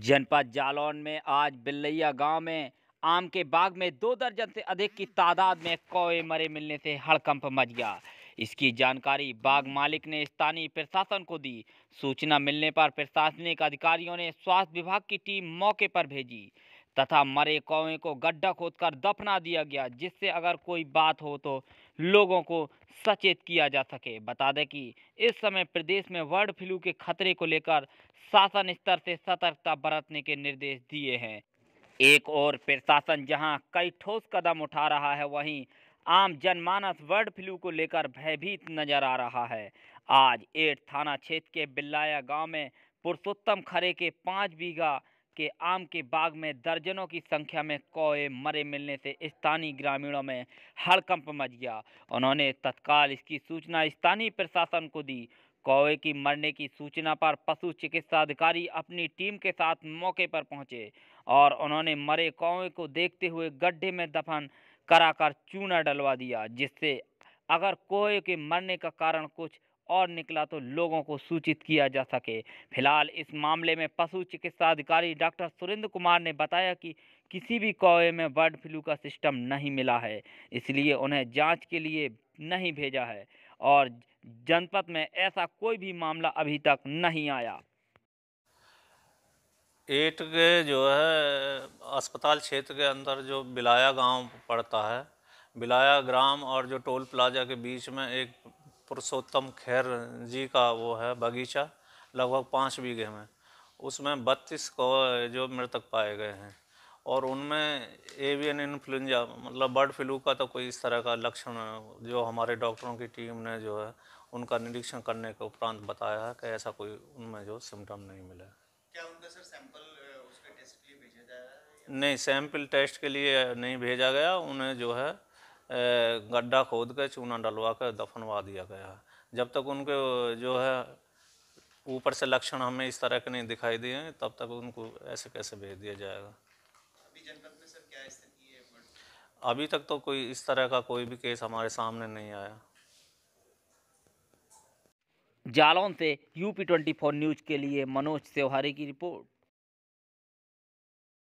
जनपद जालौन में आज बिल्लैया गांव में आम के बाग में दो दर्जन से अधिक की तादाद में कौए मरे मिलने से हड़कंप मच गया इसकी जानकारी बाग मालिक ने स्थानीय प्रशासन को दी सूचना मिलने पर प्रशासनिक अधिकारियों ने स्वास्थ्य विभाग की टीम मौके पर भेजी तथा मरे कौए को गड्ढा खोदकर दफना दिया गया जिससे अगर कोई बात हो तो लोगों को सचेत किया जा सके बता दें कि इस समय प्रदेश में बर्ड फ्लू के खतरे को लेकर शासन स्तर से सतर्कता बरतने के निर्देश दिए हैं एक और प्रशासन जहां कई ठोस कदम उठा रहा है वहीं आम जनमानस बर्ड फ्लू को लेकर भयभीत नजर आ रहा है आज एट थाना क्षेत्र के बिल्लाया गांव में पुरुषोत्तम खरे के पाँच बीघा के आम के बाग में दर्जनों की संख्या में कौए मरे मिलने से स्थानीय ग्रामीणों में हड़कंप मच गया उन्होंने तत्काल इसकी सूचना स्थानीय प्रशासन को दी कौए की मरने की सूचना पर पशु चिकित्सा अधिकारी अपनी टीम के साथ मौके पर पहुंचे और उन्होंने मरे कौए को देखते हुए गड्ढे में दफन कराकर चूना डलवा दिया जिससे अगर कौए के मरने का कारण कुछ और निकला तो लोगों को सूचित किया जा सके फिलहाल इस मामले में पशु चिकित्सा अधिकारी डॉक्टर सुरेंद्र कुमार ने बताया कि किसी भी कौए में बर्ड फ्लू का सिस्टम नहीं मिला है इसलिए उन्हें जांच के लिए नहीं भेजा है और जनपद में ऐसा कोई भी मामला अभी तक नहीं आया एट के जो है अस्पताल क्षेत्र के अंदर जो बिलाया गांव पड़ता है बिलाया ग्राम और जो टोल प्लाजा के बीच में एक पुरुषोत्तम खैर जी का वो है बगीचा लगभग पाँच बीघे में उसमें बत्तीस को जो मृतक पाए गए हैं और उनमें एवियन इन्फ्लुंजा मतलब बर्ड फ्लू का तो कोई इस तरह का लक्षण जो हमारे डॉक्टरों की टीम ने जो है उनका निरीक्षण करने के उपरांत बताया है कि ऐसा कोई उनमें जो सिम्टम नहीं मिला क्या उनका सर सैंपल उसके टेस्ट के लिए भेजा जाए नहीं सैंपल टेस्ट के लिए नहीं भेजा गया उन्हें जो है गड्ढा खोद कर चूना डलवा कर दफनवा दिया गया जब तक उनके जो है ऊपर से लक्षण हमें इस तरह के नहीं दिखाई दिए तब तक उनको ऐसे कैसे भेज दिया जाएगा अभी तक तो कोई इस तरह का कोई भी केस हमारे सामने नहीं आया जालौन से यूपी ट्वेंटी फोर न्यूज के लिए मनोज त्योहारी की रिपोर्ट